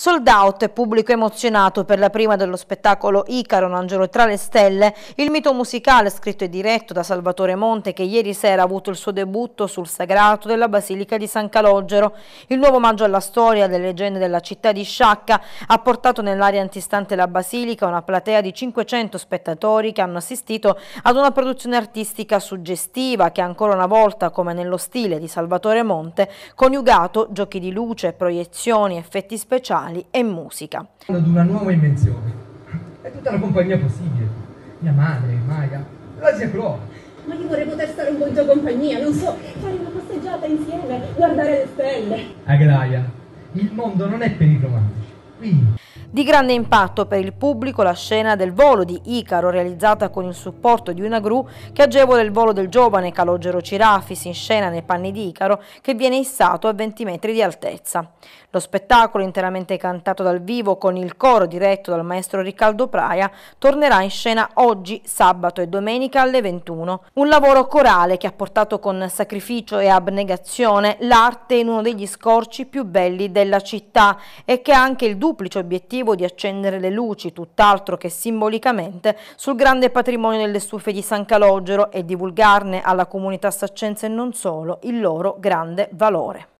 Sold out e pubblico emozionato per la prima dello spettacolo Icaro, un angelo tra le stelle, il mito musicale scritto e diretto da Salvatore Monte che ieri sera ha avuto il suo debutto sul sagrato della Basilica di San Calogero. Il nuovo omaggio alla storia delle leggende della città di Sciacca ha portato nell'area antistante la Basilica una platea di 500 spettatori che hanno assistito ad una produzione artistica suggestiva che ancora una volta, come nello stile di Salvatore Monte, coniugato giochi di luce, proiezioni, effetti speciali animali e musica. Ad una nuova invenzione. È tutta la compagnia possibile. Mia madre, Maya, la zia Clora. Ma io vorrei poter stare un po' in tua compagnia, non so, fare una passeggiata insieme, guardare le stelle. Aglaia, il mondo non è per i romantici. Di grande impatto per il pubblico la scena del volo di Icaro realizzata con il supporto di una gru che agevola il volo del giovane calogero Cirafis in scena nei panni di Icaro che viene issato a 20 metri di altezza. Lo spettacolo interamente cantato dal vivo con il coro diretto dal maestro Riccardo Praia tornerà in scena oggi, sabato e domenica alle 21. Un lavoro corale che ha portato con sacrificio e abnegazione l'arte in uno degli scorci più belli della città e che anche il duo duplice obiettivo di accendere le luci, tutt'altro che simbolicamente, sul grande patrimonio delle stufe di San Calogero e divulgarne alla comunità saccense e non solo il loro grande valore.